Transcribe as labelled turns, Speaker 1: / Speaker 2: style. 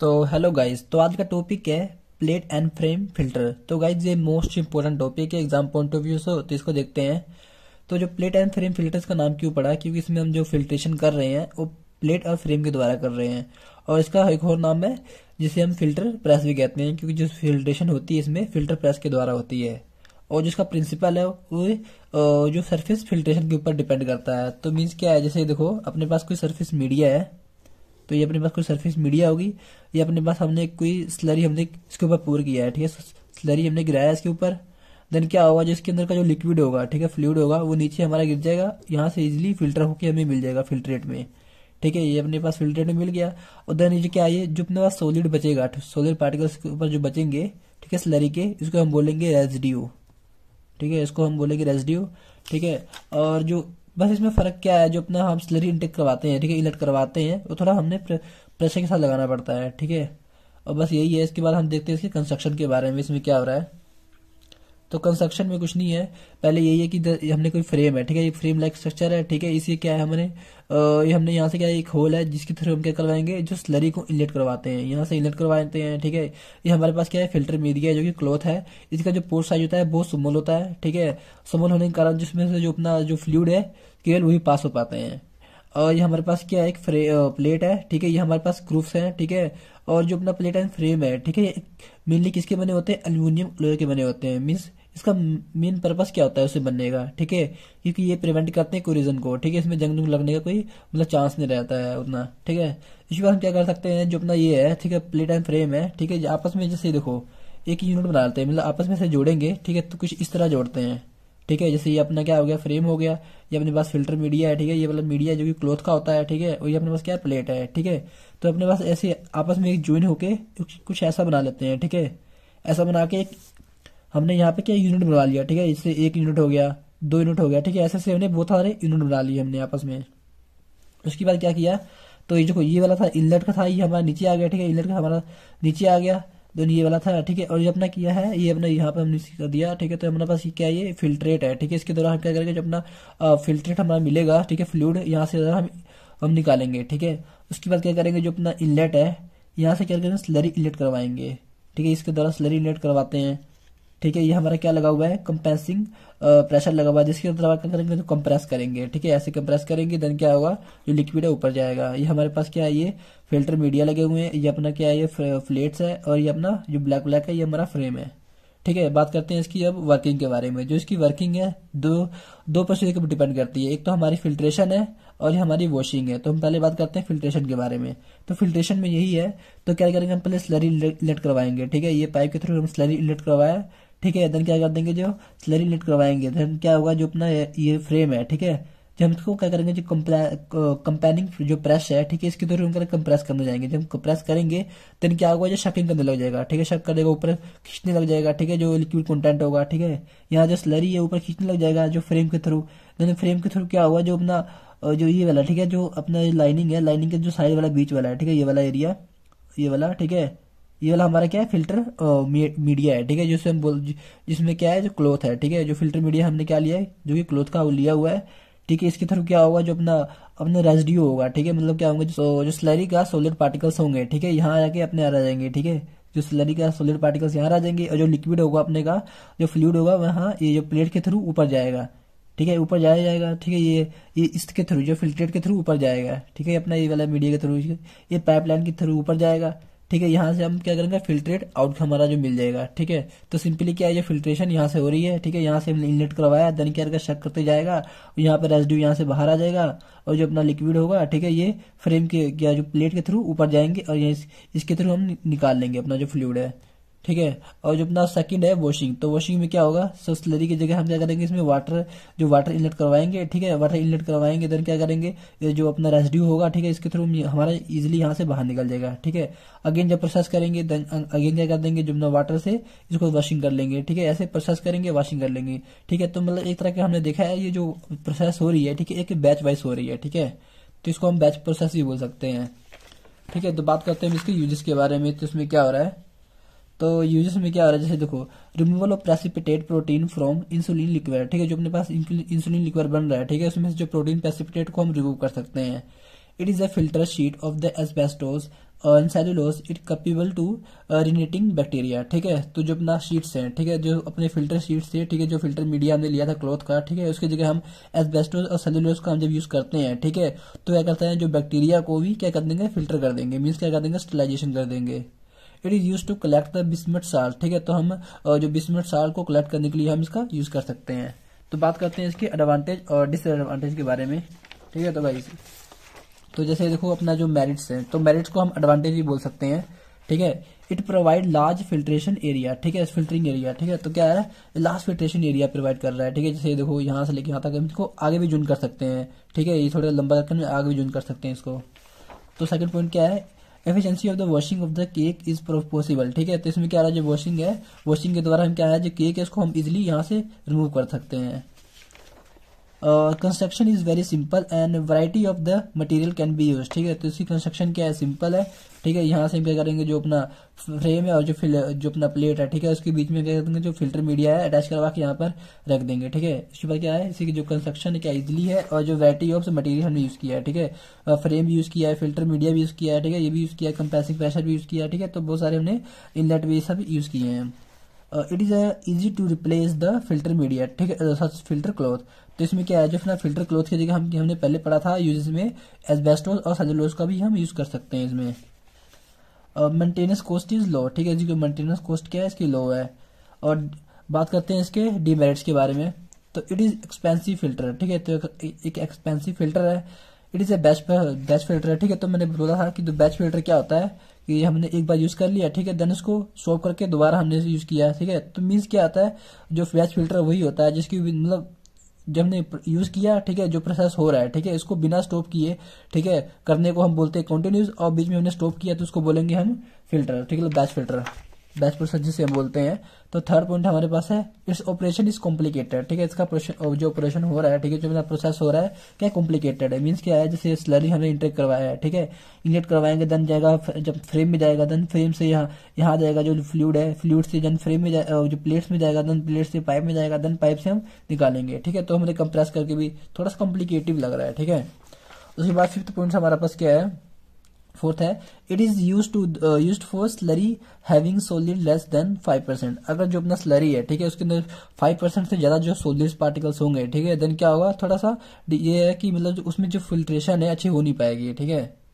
Speaker 1: तो hello guys तो आज का टॉपिक है प्लेट एंड फ्रेम फिल्टर तो गाइज ये मोस्ट इम्पोर्टेंट टॉपिक है एग्जाम पॉइंट ऑफ व्यू से तो इसको देखते हैं तो जो प्लेट एंड फ्रेम फिल्टर्स का नाम क्यों पड़ा क्योंकि इसमें हम जो फिल्ट्रेशन कर रहे हैं वो प्लेट और फ्रेम के द्वारा कर रहे हैं और इसका एक और नाम है जिसे हम फिल्टर प्रेस भी कहते हैं क्योंकि जो फिल्ट्रेशन होती है इसमें फिल्टर प्रेस के द्वारा होती है और जिसका प्रिंसिपल है वो जो सरफेस फिल्ट्रेशन के ऊपर डिपेंड करता है तो मीन्स क्या है जैसे देखो अपने पास कोई सरफेस मीडिया है तो ये अपने पास कोई सरफेस मीडिया होगी ये अपने पास हमने कोई स्लरी हमने इसके ऊपर पूर किया है ठीक है स्लरी हमने गिराया इसके ऊपर देन क्या होगा जो इसके अंदर का जो लिक्विड होगा ठीक है फ्लूड होगा वो नीचे हमारा गिर जाएगा यहाँ से इजिली फिल्टर होकर हमें मिल जाएगा फिल्ट्रेट में ठीक है ये अपने पास फिल्ट्रेट में मिल गया और देन ये क्या है जो अपने पास सोलिड बचेगा सोलिड पार्टिकल्स के ऊपर जो बचेंगे ठीक है स्लरी के इसको हम बोलेंगे रेजडियो ठीक है इसको हम बोलेंगे रेजडियो ठीक है और जो बस इसमें फ़र्क क्या है जो अपना हम स्लरी इंटेक करवाते हैं ठीक है इलेक्ट करवाते हैं वो थोड़ा हमने प्रेशर के साथ लगाना पड़ता है ठीक है और बस यही है इसके बाद हम देखते हैं इसके कंस्ट्रक्शन के बारे में इसमें क्या हो रहा है तो कंस्ट्रक्शन में कुछ नहीं है पहले यही है कि हमने कोई फ्रेम है ठीक है ये फ्रेम लाइक स्ट्रक्चर है ठीक है इसी क्या है हमने ये हमने यहाँ से क्या है एक होल है जिसके थ्रू हम क्या करवाएंगे जो स्लरी को इनलेट करवाते हैं यहाँ से इनलेट करवाते हैं ठीक है ये हमारे पास क्या है फिल्टर मीडिया है जो कि क्लोथ है इसका जो पोर्ट साइज होता है बहुत सुमल होता है ठीक है सुमल होने के कारण जिसमें से जो अपना जो फ्लूड है केवल वही पास हो पाते हैं और ये हमारे पास क्या है एक फ्रे प्लेट है ठीक है ये हमारे पास क्रूफ्स हैं ठीक है और जो अपना प्लेट एंड फ्रेम है ठीक है मेनली किसके बने होते हैं अल्यूमिनियम अलॉय के बने होते हैं मीन्स इसका मेन पर्पस क्या होता है उसे बनने का ठीक है क्योंकि ये प्रिवेंट करते हैं कोरिजन को ठीक है इसमें जंग जंग लगने का कोई मतलब चांस नहीं रहता है उतना ठीक है इसके बाद हम क्या कर सकते हैं जो अपना ये है ठीक है प्लेट एंड फ्रेम है ठीक है आपस में जैसे देखो एक यूनिट बना लेते हैं मतलब आपस में से जोड़ेंगे ठीक है तो कुछ इस तरह जोड़ते हैं ठीक है जैसे ये अपना क्या हो गया फ्रेम हो गया ये अपने पास फिल्टर मीडिया है ठीक है ये मतलब मीडिया जो कि क्लोथ का होता है ठीक है और ये अपने पास क्या प्लेट है ठीक है तो अपने पास ऐसे आपस में एक ज्वाइन होके कुछ ऐसा बना लेते हैं ठीक है ऐसा बना के एक हमने यहाँ पे क्या यूनिट बना लिया ठीक है इससे एक यूनिट हो गया दो यूनिट हो गया ठीक है ऐसे से हमने बहुत सारे यूनिट बना लिए हमने आपस में उसके बाद क्या किया तो ये जो ये वाला था इनलेट का था ये हमारा नीचे आ गया ठीक है इनलेट का हमारा नीचे आ गया देन ये वाला था ठीक है और ये अपना किया है ये अपना यहाँ पे हमने कर दिया ठीक है तो हमारे पास ये क्या ये फिल्ट्रेट है ठीक है इसके द्वारा हम क्या करेंगे जो अपना फिल्ट्रेट हमारा मिलेगा ठीक है फ्लूड यहाँ से हम हम निकालेंगे ठीक है उसके बाद क्या करेंगे जो अपना इनलेट है यहाँ से क्या करेंगे स्लरी इनलेट करवाएंगे ठीक है इसके द्वारा स्लरी इनलेट करवाते हैं ठीक है ये हमारा क्या लगा हुआ है कंप्रेसिंग प्रेशर लगा हुआ है जिसके अंदर क्या करेंगे तो कंप्रेस करेंगे ठीक है ऐसे कंप्रेस करेंगे देन क्या होगा जो लिक्विड है ऊपर जाएगा ये हमारे पास क्या है ये फिल्टर मीडिया लगे हुए हैं ये अपना क्या है ये फ्लेट्स है और ये अपना जो ब्लैक ब्लैक है ये हमारा फ्रेम है ठीक है बात करते हैं इसकी अब वर्किंग के बारे में जो इसकी वर्किंग है दो दो प्रोसीजर के ऊपर डिपेंड करती है एक तो हमारी फिल्ट्रेशन है और ये हमारी वॉशिंग है तो हम पहले बात करते हैं फिल्ट्रेशन के बारे में तो फिल्ट्रेशन में यही है तो क्या करेंगे हम पहले स्लरी इनलेट करवाएंगे ठीक है ये पाइप के थ्रू हम स्लरी इनलेट करवाया ठीक है देन क्या कर देंगे जो स्लरी लिट करवाएंगे देन क्या होगा जो अपना ये फ्रेम है ठीक है जो हम इसको क्या करेंगे जो कंपेनिंग जो प्रेस है ठीक है इसके थ्रू हम कंप्रेस करने जाएंगे जब हम कंप्रेस करेंगे देन क्या होगा जो शकिंग करने लग जाएगा ठीक है शक करेगा ऊपर खींचने लग जाएगा ठीक है जो लिक्विड कंटेंट होगा ठीक है यहाँ जो स्लरी है ऊपर खींचने लग जाएगा जो फ्रेम के थ्रू देन फ्रेम के थ्रू क्या होगा जो अपना जो ये वाला ठीक है जो अपना लाइनिंग है लाइनिंग के जो साइड वाला बीच वाला है ठीक है ये वाला एरिया ये वाला ठीक है ये वाला हमारा क्या है फिल्टर मीडिया है ठीक है जिससे हम बोल जिसमें क्या है जो क्लोथ है ठीक है जो फिल्टर मीडिया हमने क्या लिया है जो कि क्लोथ का लिया हुआ है ठीक है इसके थ्रू क्या होगा जो अपना अपना रेजिड्यू होगा ठीक है मतलब क्या होंगे जो, जो स्लरी का सोलिड पार्टिकल्स होंगे ठीक है यहाँ आके अपने आ जाएंगे ठीक है जो स्लरी का सोलिड पार्टिकल्स यहाँ आ जाएंगे और जो लिक्विड होगा अपने का जो फ्लूड होगा वहाँ ये जो प्लेट के थ्रू ऊपर जाएगा ठीक है ऊपर जाया जाएगा ठीक है ये ये इसके थ्रू जो फिल्ट्रेट के थ्रू ऊपर जाएगा ठीक है अपना ये वाला मीडिया के थ्रू ये पाइपलाइन के थ्रू ऊपर जाएगा ठीक है यहाँ से हम क्या करेंगे फिल्ट्रेट आउट हमारा जो मिल जाएगा ठीक है तो सिंपली क्या है ये फिल्ट्रेशन यहाँ से हो रही है ठीक है यहाँ से हमने इनलेट करवाया देन क्या करके शक करते जाएगा यहाँ पर रेजिड्यू यहाँ से बाहर आ जाएगा और जो अपना लिक्विड होगा ठीक है ये फ्रेम के या जो प्लेट के थ्रू ऊपर जाएंगे और इस, इसके थ्रू हम निकाल लेंगे अपना जो फ्लूड है ठीक है और जो अपना सेकंड है वॉशिंग तो वॉशिंग में क्या होगा सो स्लरी की जगह हम क्या करेंगे इसमें वाटर जो वाटर इनलेट करवाएंगे ठीक है वाटर इनलेट करवाएंगे इधर क्या करेंगे ये जो अपना रेजिड्यू होगा ठीक है इसके थ्रू हमारा इजिली यहाँ से बाहर निकल जाएगा ठीक है अगेन जब प्रोसेस करेंगे अगेन क्या कर देंगे जो अपना वाटर से इसको वॉशिंग कर लेंगे ठीक है ऐसे प्रोसेस करेंगे वॉशिंग कर लेंगे ठीक है तो मतलब एक तरह के हमने देखा है ये जो प्रोसेस हो रही है ठीक है एक बैच वाइज हो रही है ठीक है तो इसको हम बैच प्रोसेस भी बोल सकते हैं ठीक है तो बात करते हैं इसके यूजेस के बारे में तो इसमें क्या हो रहा है तो यूजेस में क्या आ रहा है जैसे देखो removal of precipitate protein from insulin liquor ठीक है जो अपने पास इंसुलिन लिक्वर बन रहा है ठीक है उसमें से जो प्रोटीन प्रेसिपिटेट को हम रिमूव कर सकते हैं it is a filter sheet of the asbestos and it capable to retaining bacteria ठीक है तो जो अपना शीट्स हैं ठीक है जो अपने फिल्टर शीट्स थे ठीक है जो फिल्टर मीडिया हमने लिया था क्लोथ का ठीक है उसकी जगह हम एसबेस्टोस और सेलुलोज का हम जब यूज करते हैं ठीक है तो क्या करते हैं जो बैक्टीरिया को भी क्या कर देंगे फिल्टर कर देंगे मीन्स क्या कर देंगे स्टिलाइजेशन कर देंगे it is use to collect the बिस्मिट साल ठीक है तो हम जो बिस्मिट साल को कलेक्ट करने के लिए हम इसका यूज कर सकते हैं तो बात करते हैं इसके एडवांटेज और डिसएडवांटेज के बारे में ठीक है तो भाई तो जैसे देखो अपना जो मेरिट्स है तो मेरिट्स को हम एडवांटेज भी बोल सकते हैं ठीक है it provide large filtration area ठीक है फिल्टरिंग एरिया ठीक है तो क्या है लार्ज फिल्ट्रेशन एरिया प्रोवाइड कर रहा है ठीक है जैसे देखो यहाँ से लेके यहाँ तक हम इसको आगे भी जून कर सकते हैं ठीक है ये थोड़ा लंबा रखने में आगे भी जून कर सकते हैं इसको तो सेकंड पॉइंट क्या है efficiency of the washing of the cake is possible ठीक है तो इसमें क्या रहा है जो वॉशिंग है वॉशिंग के द्वारा हम क्या है जो केक है उसको हम इजिली यहाँ से रिमूव कर सकते हैं construction is very simple and variety of the material can be use ठीक है तो इसकी कंस्ट्रक्शन क्या है सिंपल है ठीक है यहाँ से हम क्या करेंगे जो अपना फ्रेम है और जो फिल जो अपना प्लेट है ठीक है उसके बीच में क्या करेंगे जो फिल्टर मीडिया है अटैच करवा के यहाँ पर रख देंगे ठीक है इसके बाद क्या है इसकी जो कंस्ट्रक्शन है क्या इजिली है और जो वराइटी ऑफ मटेरियल हमने यूज किया है ठीक है फ्रेम भी यूज किया है फिल्टर मीडिया भी यूज किया है ठीक है ये भी यूज किया है कंप्रेसिंग प्रेशर भी यूज किया है ठीक है तो बहुत सारे हमने इनलेट भी सब यूज किए हैं it is easy to replace the filter media ठीक है फिल्टर uh, क्लोथ तो इसमें क्या है जो अपना फिल्टर क्लोथ की जगह हम हमने पहले पढ़ा था यूज में एजबेस्टोज और सजेलोज का भी हम यूज़ कर सकते हैं इसमें मेंटेनेंस कॉस्ट इज़ लो ठीक है जी मेंटेनेंस कॉस्ट क्या है इसकी लो है और बात करते हैं इसके डिमेरिट्स के बारे में तो इट इज़ एक्सपेंसिव फिल्टर ठीक है तो एक एक्सपेंसिव फिल्टर है it is a best best filter है ठीक है तो मैंने बोला था कि बेस्ट फिल्टर क्या होता है ये हमने एक बार यूज कर लिया ठीक है देन उसको सॉप करके दोबारा हमने यूज किया ठीक है तो मीन्स क्या आता है जो बैच फिल्टर वही होता है जिसकी मतलब जब हमने यूज किया ठीक है जो प्रोसेस हो रहा है ठीक है इसको बिना स्टॉप किए ठीक है करने को हम बोलते हैं कंटिन्यूस और बीच में हमने स्टॉप किया तो उसको बोलेंगे हम फिल्टर ठीक है बैच मतलब फिल्टर बेस्ट प्रोसेस जिसे हम बोलते हैं तो थर्ड पॉइंट हमारे पास है इट्स ऑपरेशन इज कॉम्प्लिकेटेड ठीक है इसका जो ऑपरेशन हो रहा है ठीक है जो मेरा प्रोसेस हो रहा है क्या कॉम्प्लिकेटेड है मीन्स क्या है जैसे स्लरी हमने इंटेक्ट करवाया है ठीक है इंजेक्ट करवाएंगे देन जाएगा जब फ्रेम में जाएगा देन फ्रेम से यहाँ यहाँ जाएगा जो फ्लूड है फ्लूड से जन फ्रेम में जो प्लेट्स में जाएगा देन प्लेट से पाइप में जाएगा देन पाइप से हम निकालेंगे ठीक है तो हमें कंप्रेस तो करके भी थोड़ा सा कॉम्प्लिकेटिव लग रहा है ठीक है उसके बाद फिफ्थ पॉइंट हमारे पास क्या है फोर्थ है it is use to use for slurry having solid less than five percent अगर जो अपना स्लरी है ठीक है उसके अंदर फाइव परसेंट से ज्यादा जो सोलिड पार्टिकल्स होंगे ठीक है देन क्या होगा थोड़ा सा ये है कि मतलब उसमें जो फिल्ट्रेशन है अच्छी हो नहीं पाएगी ठीक है